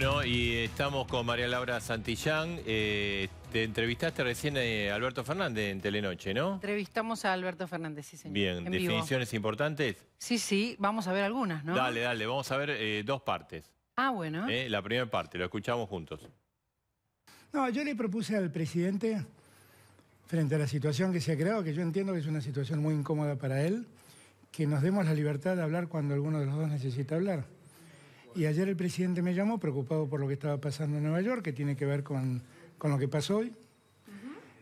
Bueno, y estamos con María Laura Santillán. Eh, te entrevistaste recién eh, a Alberto Fernández en Telenoche, ¿no? Entrevistamos a Alberto Fernández, sí, señor. Bien, ¿definiciones importantes? Sí, sí, vamos a ver algunas, ¿no? Dale, dale, vamos a ver eh, dos partes. Ah, bueno. la primera parte, lo escuchamos juntos. No, yo le propuse al presidente, frente a la situación que se ha creado, que yo entiendo que es una situación muy incómoda para él, que nos demos la libertad de hablar cuando alguno de los dos necesita hablar. Y ayer el presidente me llamó preocupado por lo que estaba pasando en Nueva York, que tiene que ver con, lo que pasó hoy.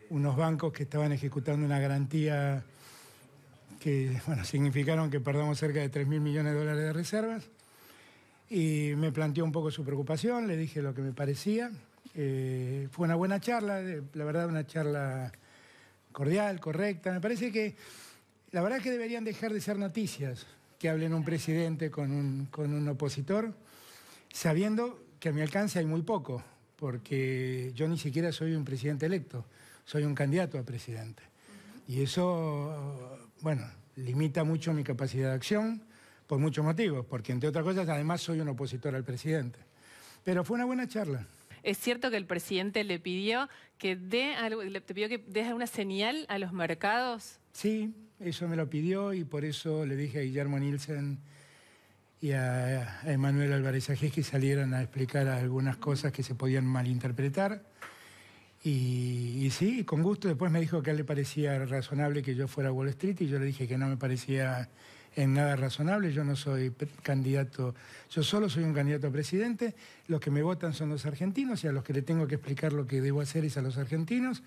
Unos bancos que estaban ejecutando una garantía que bueno, significaron que perdamos cerca de 3 mil millones de dólares de reservas. Y me planteó un poco su preocupación, le dije lo que me parecía. Eh, fue una buena charla, la verdad una charla cordial, correcta. Me parece que la verdad es que deberían dejar de ser noticias que hablen un presidente con un, opositor, sabiendo que a mi alcance hay muy poco, porque yo ni siquiera soy un presidente electo, soy un candidato a presidente. Y eso, bueno, limita mucho mi capacidad de acción por muchos motivos, porque entre otras cosas además soy un opositor al presidente. Pero fue una buena charla. Es cierto que el presidente le pidió que dé algo, que una señal a los mercados. Sí, eso me lo pidió y por eso le dije a Guillermo Nielsen y a, Emanuel Álvarez Ajés que salieran a explicar algunas cosas que se podían malinterpretar. Y, y, sí, con gusto. Después me dijo que a él le parecía razonable que yo fuera a Wall Street y yo le dije que no me parecía en nada razonable. Yo no soy candidato, yo solo soy un candidato a presidente. Los que me votan son los argentinos y a los que le tengo que explicar lo que debo hacer es a los argentinos.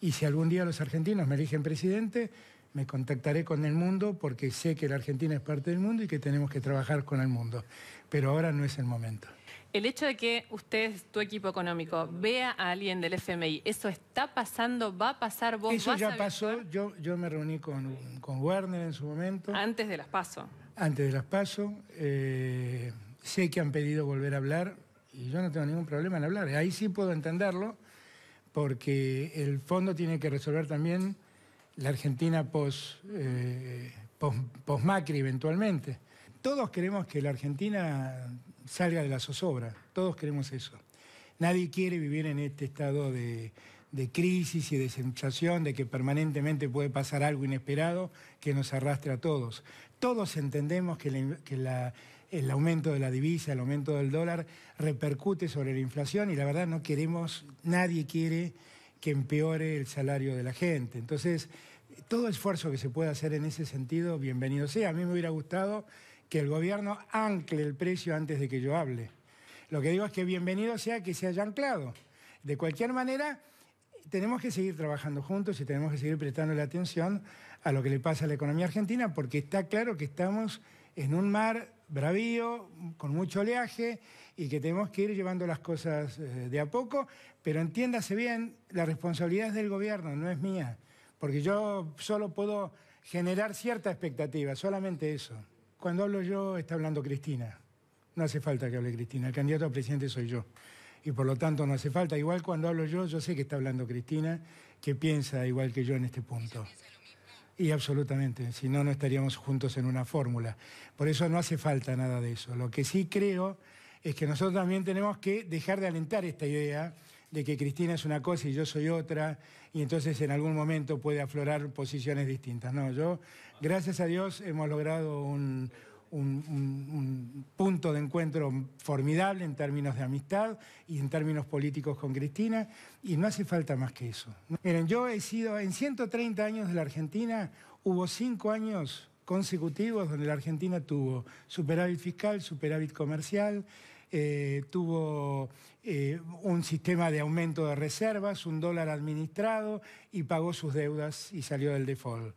Y si algún día los argentinos me eligen presidente, me contactaré con el mundo porque sé que la Argentina es parte del mundo y que tenemos que trabajar con el mundo. Pero ahora no es el momento. El hecho de que usted, tu equipo económico, vea a alguien del FMI, ¿eso está pasando? ¿Va a pasar vos? Eso ya pasó. Yo, yo me reuní con, con, Werner en su momento. Antes de las PASO. Antes de las PASO. Eh, sé que han pedido volver a hablar y yo no tengo ningún problema en hablar. Ahí sí puedo entenderlo porque el fondo tiene que resolver también la Argentina eh, post, Macri eventualmente. Todos queremos que la Argentina salga de la zozobra, todos queremos eso. Nadie quiere vivir en este estado de, crisis y de sensación de que permanentemente puede pasar algo inesperado que nos arrastre a todos. Todos entendemos que, el aumento de la divisa, el aumento del dólar repercute sobre la inflación y la verdad no queremos, nadie quiere que empeore el salario de la gente. Entonces, todo esfuerzo que se pueda hacer en ese sentido, bienvenido sea. A mí me hubiera gustado que el gobierno ancle el precio antes de que yo hable. Lo que digo es que bienvenido sea que se haya anclado. De cualquier manera, tenemos que seguir trabajando juntos y tenemos que seguir prestando la atención a lo que le pasa a la economía argentina porque está claro que estamos en un mar bravío, con mucho oleaje, y que tenemos que ir llevando las cosas eh, de a poco, pero entiéndase bien, la responsabilidad es del gobierno, no es mía, porque yo solo puedo generar cierta expectativa, solamente eso. Cuando hablo yo, está hablando Cristina. No hace falta que hable Cristina, el candidato a presidente soy yo. Y por lo tanto no hace falta. Igual cuando hablo yo, yo sé que está hablando Cristina, que piensa igual que yo en este punto. Y absolutamente, si no, no estaríamos juntos en una fórmula. Por eso no hace falta nada de eso. Lo que sí creo es que nosotros también tenemos que dejar de alentar esta idea de que Cristina es una cosa y yo soy otra, y entonces en algún momento puede aflorar posiciones distintas. No, yo, gracias a Dios, hemos logrado un, un, punto de encuentro formidable en términos de amistad y en términos políticos con Cristina, y no hace falta más que eso. Miren, yo he sido, en 130 años de la Argentina, hubo cinco años consecutivos donde la Argentina tuvo superávit fiscal, superávit comercial, eh, tuvo eh, un sistema de aumento de reservas, un dólar administrado y pagó sus deudas y salió del default.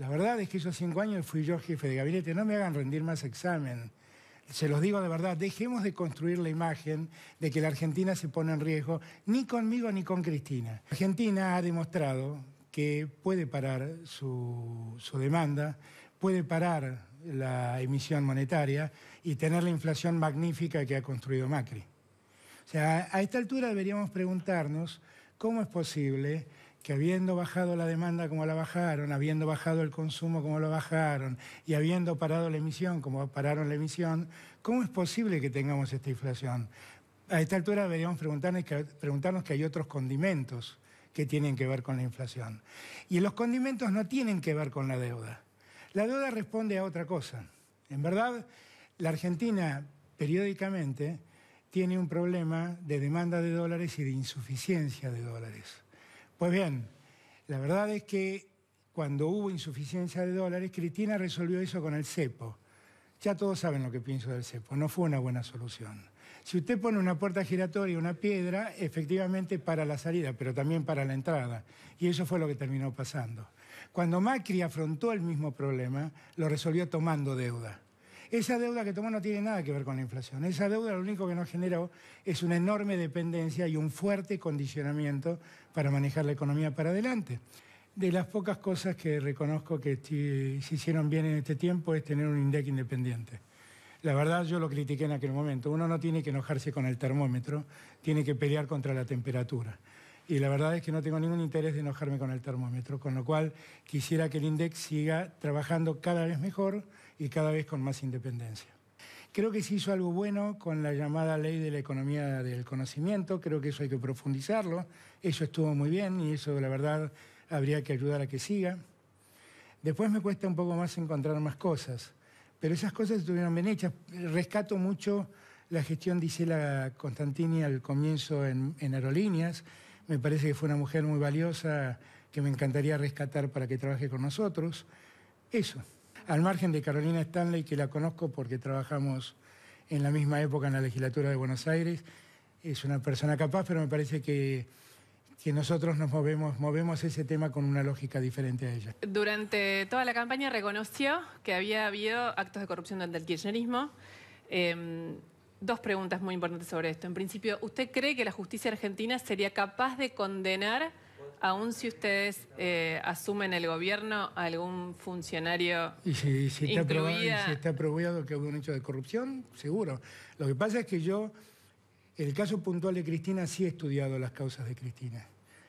La verdad es que esos cinco años fui yo jefe de gabinete. No me hagan rendir más examen. Se los digo de verdad, dejemos de construir la imagen de que la Argentina se pone en riesgo, ni conmigo ni con Cristina. Argentina ha demostrado que puede parar su, demanda, puede parar la emisión monetaria y tener la inflación magnífica que ha construido Macri. O sea, a esta altura deberíamos preguntarnos cómo es posible que habiendo bajado la demanda como la bajaron, habiendo bajado el consumo como lo bajaron y habiendo parado la emisión como pararon la emisión, ¿cómo es posible que tengamos esta inflación? A esta altura deberíamos preguntarnos que, preguntarnos que hay otros condimentos que tienen que ver con la inflación. Y los condimentos no tienen que ver con la deuda. La deuda responde a otra cosa. En verdad, la Argentina periódicamente tiene un problema de demanda de dólares y de insuficiencia de dólares. Pues bien, la verdad es que cuando hubo insuficiencia de dólares, Cristina resolvió eso con el cepo. Ya todos saben lo que pienso del cepo, no fue una buena solución. Si usted pone una puerta giratoria, una piedra, efectivamente para la salida, pero también para la entrada. Y eso fue lo que terminó pasando. Cuando Macri afrontó el mismo problema, lo resolvió tomando deuda. Esa deuda que tomó no tiene nada que ver con la inflación. Esa deuda lo único que nos generó es una enorme dependencia y un fuerte condicionamiento para manejar la economía para adelante. De las pocas cosas que reconozco que se hicieron bien en este tiempo es tener un INDEC independiente. La verdad yo lo critiqué en aquel momento. Uno no tiene que enojarse con el termómetro, tiene que pelear contra la temperatura. Y la verdad es que no tengo ningún interés de enojarme con el termómetro, con lo cual quisiera que el INDEC siga trabajando cada vez mejor y cada vez con más independencia. Creo que se hizo algo bueno con la llamada ley de la economía del conocimiento, creo que eso hay que profundizarlo, eso estuvo muy bien y eso la verdad habría que ayudar a que siga. Después me cuesta un poco más encontrar más cosas, pero esas cosas estuvieron bien hechas. Rescato mucho la gestión dice la Constantini al comienzo en, en Aerolíneas, me parece que fue una mujer muy valiosa que me encantaría rescatar para que trabaje con nosotros. Eso al margen de Carolina Stanley, que la conozco porque trabajamos en la misma época en la legislatura de Buenos Aires, es una persona capaz, pero me parece que que nosotros nos movemos, movemos ese tema con una lógica diferente a ella. Durante toda la campaña reconoció que había habido actos de corrupción durante el kirchnerismo. Em, dos preguntas muy importantes sobre esto. En principio, ¿usted cree que la justicia argentina sería capaz de condenar aún si ustedes eh, asumen el gobierno, algún funcionario y si, está incluida... y está que hubo un hecho de corrupción, seguro. Lo que pasa es que yo, el caso puntual de Cristina, sí he estudiado las causas de Cristina.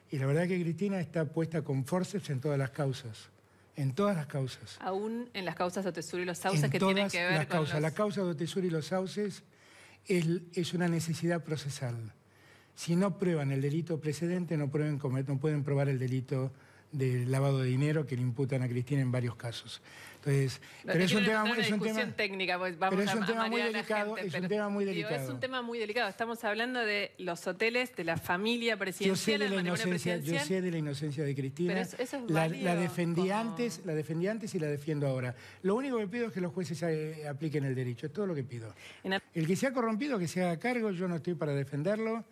Y la verdad es que Cristina está puesta con forceps en todas las causas. En todas las causas. Aún en las causas de Otesur y los sauces que tienen que ver las con causas. Los... La causa de Otesur y los sauces es una necesidad procesal si no prueban el delito precedente, no, prueben, no pueden probar el delito de lavado de dinero que le imputan a Cristina en varios casos. Entonces, pero es un tema, muy delicado, es un tema muy delicado. es un tema muy delicado. Estamos hablando de los hoteles, de la familia presidencial, yo sé de la inocencia, de la inocencia de Cristina. la, defendí antes, la defendí antes y la defiendo ahora. Lo único que pido es que los jueces eh, apliquen el derecho, es todo lo que pido. El que se ha corrompido que se haga cargo, yo no estoy para defenderlo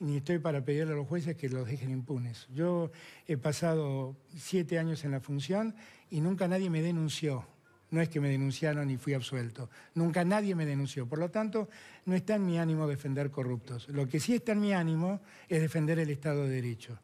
ni estoy para pedirle a los jueces que los dejen impunes. Yo he pasado siete años en la función y nunca nadie me denunció. No es que me denunciaron y fui absuelto. Nunca nadie me denunció. Por lo tanto, no está en mi ánimo defender corruptos. Lo que sí está en mi ánimo es defender el Estado de Derecho.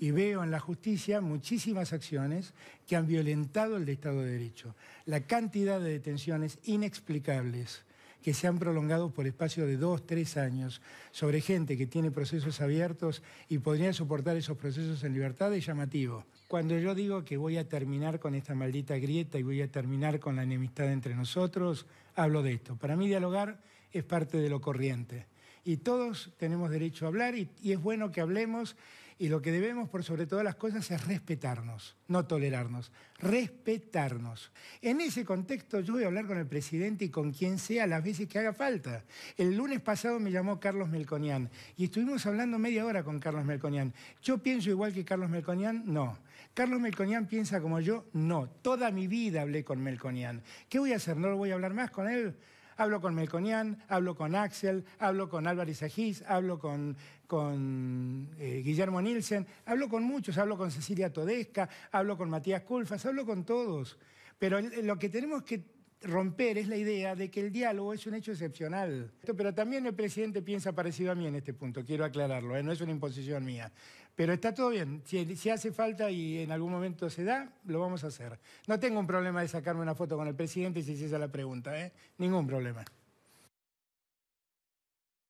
Y veo en la justicia muchísimas acciones que han violentado el Estado de Derecho. La cantidad de detenciones inexplicables que se han prolongado por espacio de dos, tres años, sobre gente que tiene procesos abiertos y podría soportar esos procesos en libertad es llamativo. Cuando yo digo que voy a terminar con esta maldita grieta y voy a terminar con la enemistad entre nosotros, hablo de esto. Para mí dialogar es parte de lo corriente. Y todos tenemos derecho a hablar y, y es bueno que hablemos y lo que debemos, por sobre todas las cosas, es respetarnos, no tolerarnos, respetarnos. En ese contexto yo voy a hablar con el presidente y con quien sea las veces que haga falta. El lunes pasado me llamó Carlos Melconian y estuvimos hablando media hora con Carlos Melconian. ¿Yo pienso igual que Carlos Melconian? No. ¿Carlos Melconian piensa como yo? No. Toda mi vida hablé con Melconian. ¿Qué voy a hacer? ¿No lo voy a hablar más con él? hablo con Melconian, hablo con Axel, hablo con Álvarez Agís, hablo con, con eh, Guillermo Nielsen, hablo con muchos, hablo con Cecilia Todesca, hablo con Matías Culfas, hablo con todos. Pero lo que tenemos que romper es la idea de que el diálogo es un hecho excepcional. Pero también el presidente piensa parecido a mí en este punto, quiero aclararlo, ¿eh? no es una imposición mía. Pero está todo bien, si, hace falta y en algún momento se da, lo vamos a hacer. No tengo un problema de sacarme una foto con el presidente si se la pregunta, ¿eh? ningún problema.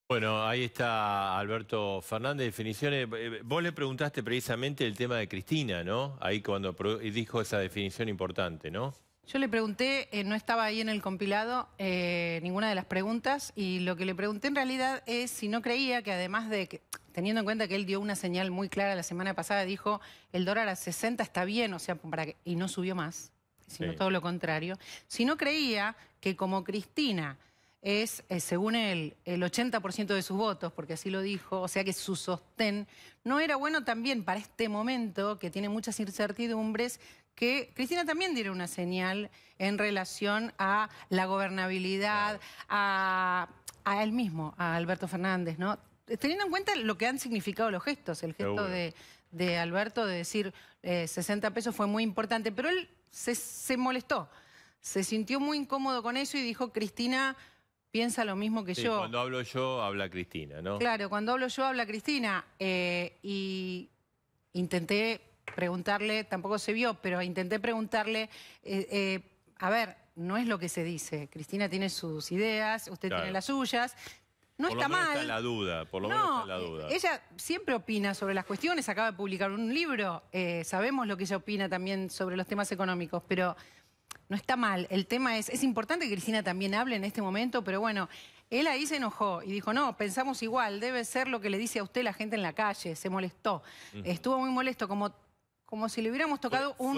Bueno, ahí está Alberto Fernández, definiciones. Eh, vos le preguntaste precisamente el tema de Cristina, ¿no? Ahí cuando dijo esa definición importante, ¿no? Yo le pregunté, eh, no estaba ahí en el compilado eh, ninguna de las preguntas y lo que le pregunté en realidad es si no creía que además de que, teniendo en cuenta que él dio una señal muy clara la semana pasada, dijo el dólar a 60 está bien, o sea, para y no subió más, sino todo lo contrario, si no creía que como Cristina es, eh, según él, el 80% de sus votos, porque así lo dijo, o sea que su sostén no era bueno también para este momento que tiene muchas incertidumbres, que Cristina también diera una señal en relación a la gobernabilidad, a, él mismo, a Alberto Fernández, ¿no? Teniendo en cuenta lo que han significado los gestos, el gesto de, Alberto de decir 60 eh, pesos fue muy importante, pero él se, molestó, se sintió muy incómodo con eso y dijo, Cristina piensa lo mismo que yo. Cuando hablo yo, habla Cristina, ¿no? Claro, cuando hablo yo, habla Cristina. Eh, y intenté preguntarle, tampoco se vio, pero intenté preguntarle, eh, eh, a ver, no es lo que se dice. Cristina tiene sus ideas, usted tiene las suyas. No está lo menos mal. Está la duda, por lo menos está la duda. Eh, ella siempre opina sobre las cuestiones, acaba de publicar un libro, sabemos lo que ella opina también sobre los temas económicos, pero no está mal. El tema es, es importante que Cristina también hable en este momento, pero bueno, él ahí se enojó y dijo, no, pensamos igual, debe ser lo que le dice a usted la gente en la calle, se molestó. Estuvo muy molesto, como como si le hubiéramos tocado mm, un...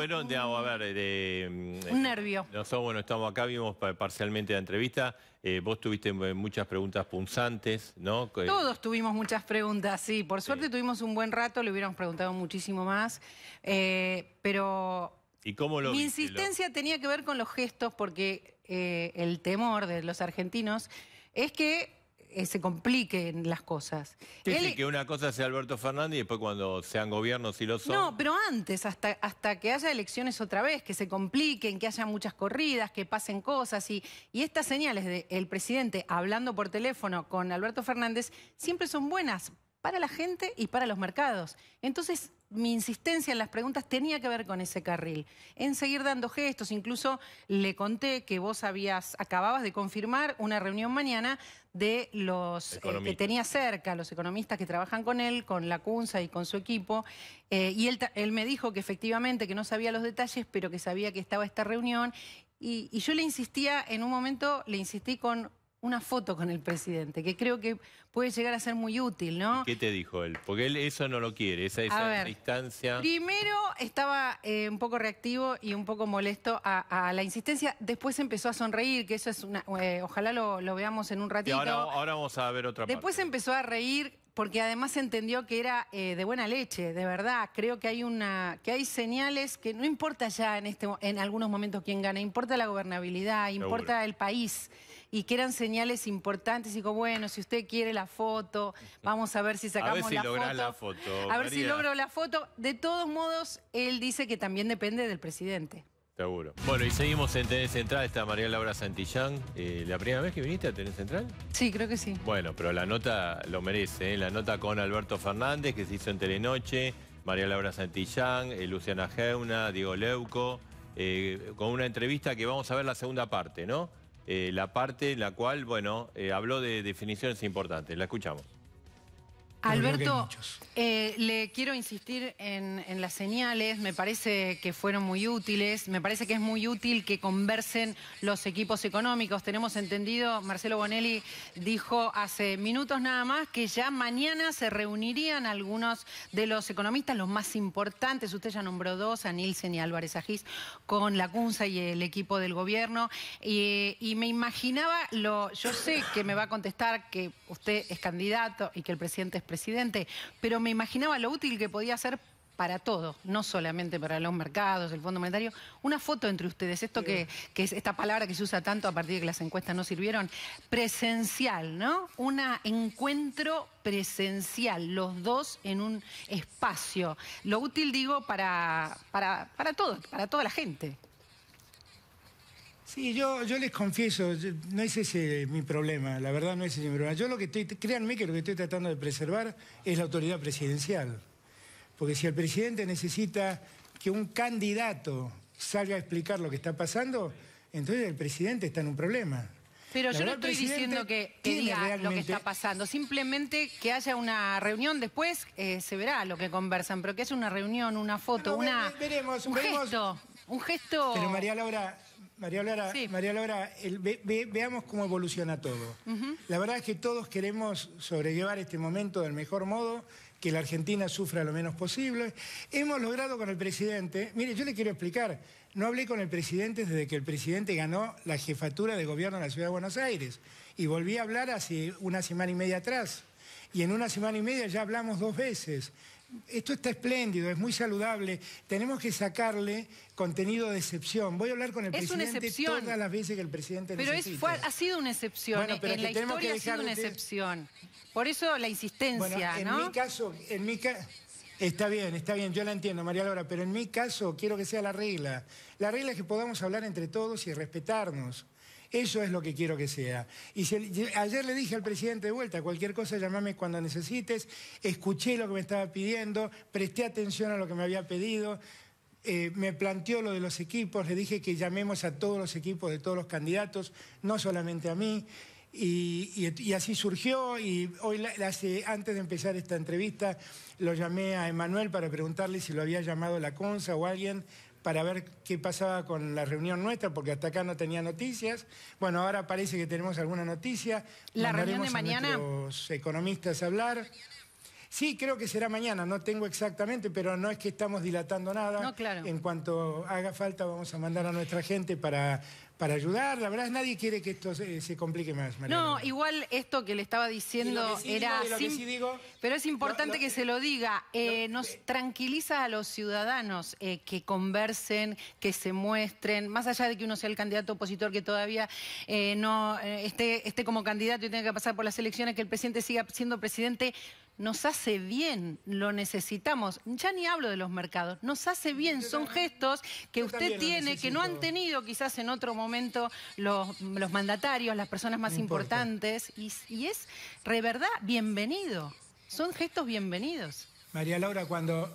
nervio. Nosotros, bueno, estamos acá, vimos parcialmente la entrevista. Eh, vos tuviste eh, muchas preguntas punzantes, ¿no? Todos tuvimos muchas preguntas, sí. Por suerte tuvimos un buen rato, le hubiéramos preguntado muchísimo más. Eh, pero... Mi insistencia tenía que ver con los gestos, porque el temor de los argentinos es que eh, se compliquen las cosas. que una cosa sea Alberto Fernández y después cuando sean gobiernos y lo son. No, pero antes, hasta, hasta que haya elecciones otra vez, que se compliquen, que haya muchas corridas, que pasen cosas. Y, y estas señales del presidente hablando por teléfono con Alberto Fernández siempre son buenas para la gente y para los mercados. Entonces, mi insistencia en las preguntas tenía que ver con ese carril, en seguir dando gestos, incluso le conté que vos habías, acababas de confirmar una reunión mañana de los eh, que tenía cerca, los economistas que trabajan con él, con la CUNSA y con su equipo, eh, y él, me dijo que efectivamente que no sabía los detalles, pero que sabía que estaba esta reunión, y yo le insistía, en un momento le insistí con una foto con el presidente, que creo que puede llegar a ser muy útil, ¿no? ¿Qué te dijo él? Porque él eso no lo quiere, esa, distancia... Primero estaba eh, un poco reactivo y un poco molesto a, la insistencia, después empezó a sonreír, que eso es una... Eh, ojalá lo, veamos en un ratito. ahora, vamos a ver otra Después empezó a reír, porque además entendió que era eh, de buena leche, de verdad. Creo que hay una, que hay señales que no importa ya en este, en algunos momentos quién gana, importa la gobernabilidad, importa el país y que eran señales importantes. Y digo, bueno, si usted quiere la foto, vamos a ver si sacamos la, foto. A ver si logro la foto. De todos modos, él dice que también depende del presidente. Seguro. Bueno, y seguimos en TN Central, está María Laura Santillán. Eh, ¿La primera vez que viniste a TN Central? Sí, creo que sí. Bueno, pero la nota lo merece, ¿eh? la nota con Alberto Fernández que se hizo en Telenoche, María Laura Santillán, eh, Luciana Geuna, Diego Leuco, con una entrevista que vamos a ver la segunda parte, ¿no? la parte en la cual, bueno, habló de definiciones importantes. La escuchamos. Alberto, eh, le quiero insistir en, las señales, me parece que fueron muy útiles, me parece que es muy útil que conversen los equipos económicos. Tenemos entendido, Marcelo Bonelli dijo hace minutos nada más que ya mañana se reunirían algunos de los economistas, los más importantes, usted ya nombró dos, a Nielsen y Álvarez Agis, con la CUNSA y el equipo del gobierno. Y, me imaginaba, lo, yo sé que me va a contestar que usted es candidato y que el presidente es presidente, pero me imaginaba lo útil que podía ser para todos, no solamente para los mercados, el Fondo Monetario, una foto entre ustedes, esto que, es esta palabra que se usa tanto a partir de que las encuestas no sirvieron, presencial, ¿no? Un encuentro presencial, los dos en un espacio. Lo útil, digo, para, para, para todos, para toda la gente. Sí, yo, yo les confieso, no es ese mi problema, la verdad no es ese mi problema. Yo lo que estoy, créanme que lo que estoy tratando de preservar es la autoridad presidencial. Porque si el presidente necesita que un candidato salga a explicar lo que está pasando, entonces el presidente está en un problema. Pero yo no estoy diciendo que, diga lo que está pasando, simplemente que haya una reunión después, eh, se verá lo que conversan, pero que haya una reunión, una foto, una, un gesto. Un gesto. Pero María Laura, María Laura, María Laura veamos cómo evoluciona todo. La verdad es que todos queremos sobrellevar este momento del mejor modo, que la Argentina sufra lo menos posible. Hemos logrado con el presidente, mire, yo le quiero explicar, no hablé con el presidente desde que el presidente ganó la jefatura de gobierno en la Ciudad de Buenos Aires y volví a hablar hace una semana y media atrás. Y en una semana y media ya hablamos dos veces esto está espléndido, es muy saludable. Tenemos que sacarle contenido de excepción. Voy a hablar con el presidente una excepción, todas las veces que el presidente Pero ha sido una excepción. en la historia ha sido una excepción. Por eso la insistencia, en Mi caso, en mi caso, Está bien, está bien, yo la entiendo, María Laura, pero en mi caso quiero que sea la regla. La regla es que podamos hablar entre todos y respetarnos. Eso es lo que quiero que sea. Y ayer le dije al presidente de vuelta, cualquier cosa llamame cuando necesites, escuché lo que me estaba pidiendo, presté atención a lo que me había pedido, eh, me planteó lo de los equipos, le dije que llamemos a todos los equipos de todos los candidatos, no solamente a mí. Y, así surgió y hoy antes de empezar esta entrevista lo llamé a Emanuel para preguntarle si lo había llamado la CONSA o alguien para ver qué pasaba con la reunión nuestra, porque hasta acá no tenía noticias. Bueno, ahora parece que tenemos alguna noticia. La reunión de mañana. los economistas a hablar. Sí, creo que será mañana, no tengo exactamente, pero no es que estamos dilatando nada. No, claro. En cuanto haga falta vamos a mandar a nuestra gente para, para ayudar. La verdad, es nadie quiere que esto se, complique más. María. No, igual esto que le estaba diciendo era... Digo, pero es importante que se lo diga. Eh, nos eh. tranquiliza a los ciudadanos eh, que conversen, que se muestren, más allá de que uno sea el candidato opositor que todavía no esté, esté como candidato y tenga que pasar por las elecciones, que el presidente siga siendo presidente nos hace bien, lo necesitamos. Ya ni hablo de los mercados, nos hace bien, son gestos que usted tiene, que no han tenido quizás en otro momento los, mandatarios, las personas más importantes, y, es, de verdad, bienvenido. Son gestos bienvenidos. María Laura, cuando,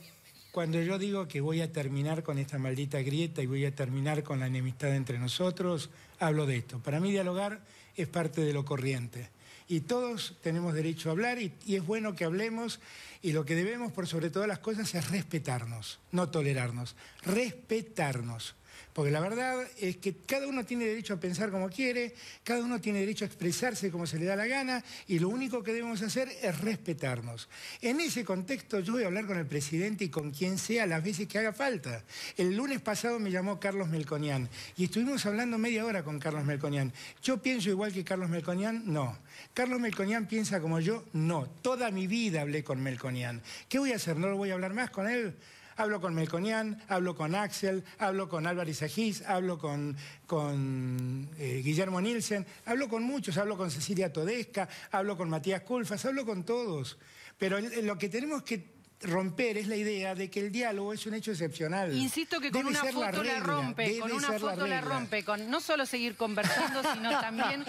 cuando yo digo que voy a terminar con esta maldita grieta y voy a terminar con la enemistad entre nosotros, hablo de esto. Para mí dialogar es parte de lo corriente y todos tenemos derecho a hablar y, es bueno que hablemos y lo que debemos por sobre todas las cosas es respetarnos, no tolerarnos, respetarnos. Porque la verdad es que cada uno tiene derecho a pensar como quiere, cada uno tiene derecho a expresarse como se le da la gana y lo único que debemos hacer es respetarnos. En ese contexto yo voy a hablar con el presidente y con quien sea las veces que haga falta. El lunes pasado me llamó Carlos Melconian y estuvimos hablando media hora con Carlos Melconian. ¿Yo pienso igual que Carlos Melconian? No. ¿Carlos Melconian piensa como yo? No. Toda mi vida hablé con Melconian. ¿Qué voy a hacer? ¿No lo voy a hablar más con él? hablo con Melconian, hablo con Axel, hablo con Álvarez Agis, hablo con, eh, Guillermo Nielsen, hablo con muchos, hablo con Cecilia Todesca, hablo con Matías Culfas, hablo con todos. Pero lo que tenemos que romper es la idea de que el diálogo es un hecho excepcional. Insisto que con una foto la, rompe, con una foto la, rompe, con no solo seguir conversando, sino también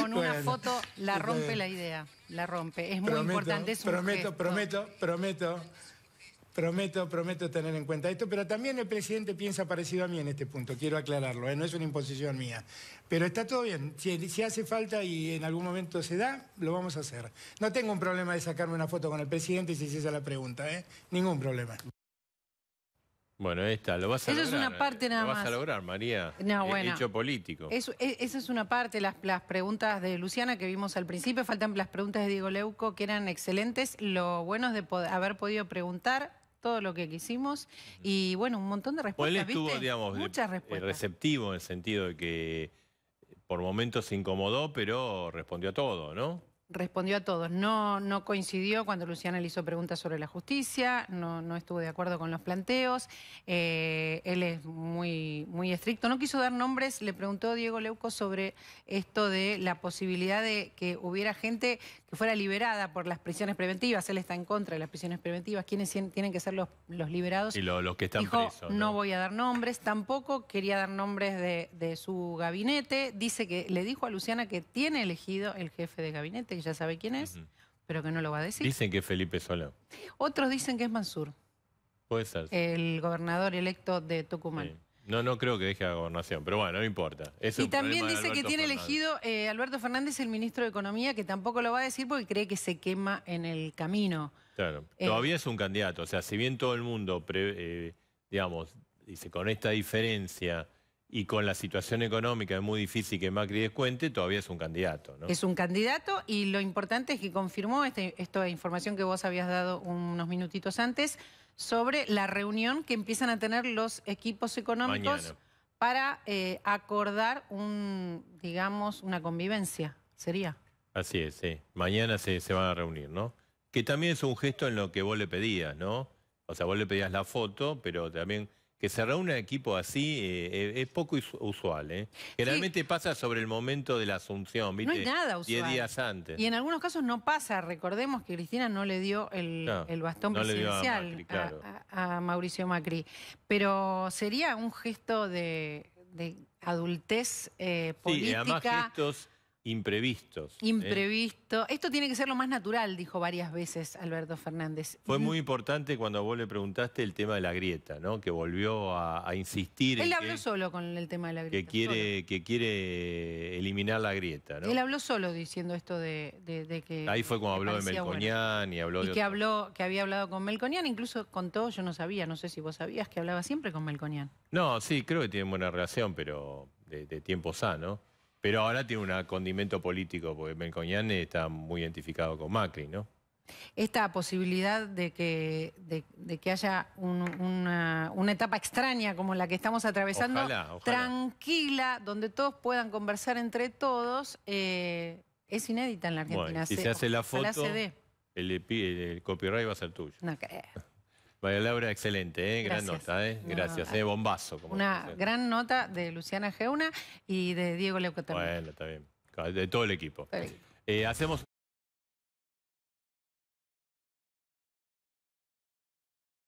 con una foto la rompe la idea, la rompe. Es muy importante, es prometo, prometo, prometo Prometo, prometo tener en cuenta esto, pero también el presidente piensa parecido a mí en este punto, quiero aclararlo, ¿eh? no es una imposición mía. Pero está todo bien, si, hace falta y en algún momento se da, lo vamos a hacer. No tengo un problema de sacarme una foto con el presidente si se esa la pregunta, ¿eh? ningún problema. Bueno, ahí está, lo vas a eso es una parte nada más. vas a lograr, María. político. Eso, esa es una parte, las, preguntas de Luciana que vimos al principio, faltan las preguntas de Diego Leuco que eran excelentes. Lo bueno es de haber podido preguntar, todo lo que quisimos y bueno, un montón de respuestas. digamos, Muchas eh, respuestas. receptivo en el sentido de que por momentos se incomodó, pero respondió a todo, ¿no? respondió a todos. No, no coincidió cuando Luciana le hizo preguntas sobre la justicia, no, no estuvo de acuerdo con los planteos. Eh, él es muy, muy estricto. No quiso dar nombres, le preguntó Diego Leuco sobre esto de la posibilidad de que hubiera gente que fuera liberada por las prisiones preventivas. Él está en contra de las prisiones preventivas. ¿Quiénes tienen que ser los, liberados? Y los que están presos. ¿no? voy a dar nombres, tampoco quería dar nombres de, de su gabinete. Dice que le dijo a Luciana que tiene elegido el jefe de gabinete, ya sabe quién es, pero que no lo va a decir. Dicen que es Felipe Solá. Otros dicen que es Mansur. Puede ser. El gobernador electo de Tucumán. No, no creo que deje la gobernación, pero bueno, no importa. y también dice que tiene elegido eh, Alberto Fernández, el ministro de Economía, que tampoco lo va a decir porque cree que se quema en el camino. Claro, eh, todavía es un candidato. O sea, si bien todo el mundo, eh, digamos, dice con esta diferencia y con la situación económica es muy difícil que Macri descuente, todavía es un candidato. ¿no? Es un candidato y lo importante es que confirmó este, esta información que vos habías dado unos minutitos antes sobre la reunión que empiezan a tener los equipos económicos para eh, acordar un, digamos, una convivencia, sería. Así es, sí. Mañana se, se van a reunir, ¿no? Que también es un gesto en lo que vos le pedías, ¿no? O sea, vos le pedías la foto, pero también que cerrar un equipo así eh, eh, es poco usual. Eh. Generalmente pasa sobre el momento de la asunción, ¿viste? No hay nada usual. Diez días antes. Y en algunos casos no pasa. Recordemos que Cristina no le dio el, bastón presidencial a, Mauricio Macri. Pero sería un gesto de, de adultez política. Eh, sí, además gestos imprevistos. ¿eh? Imprevisto. Esto tiene que ser lo más natural, dijo varias veces Alberto Fernández. Fue muy importante cuando vos le preguntaste el tema de la grieta, ¿no? Que volvió a, insistir. Él habló solo con el tema de la grieta. Que quiere, que quiere eliminar la grieta, ¿no? Él habló solo diciendo esto de, que. Ahí fue cuando habló de Melconian y habló de. que habló, que había hablado con Melconian, incluso contó, yo no sabía, no sé si vos sabías que hablaba siempre con Melconian. No, sí, creo que tiene buena relación, pero de, de tiempo sano. Pero ahora tiene un condimento político, porque Melconian está muy identificado con Macri, ¿no? Esta posibilidad de que, de, que haya una, etapa extraña como la que estamos atravesando, tranquila, donde todos puedan conversar entre todos, eh, es inédita en la Argentina. si se, hace la foto, el, copyright va a ser tuyo. María Laura, excelente, ¿eh? gran nota, ¿eh? gracias, ¿eh? bombazo. Como Una gran nota de Luciana Geuna y de Diego Leuco Bueno, está bien, de todo el equipo. Todo eh, hacemos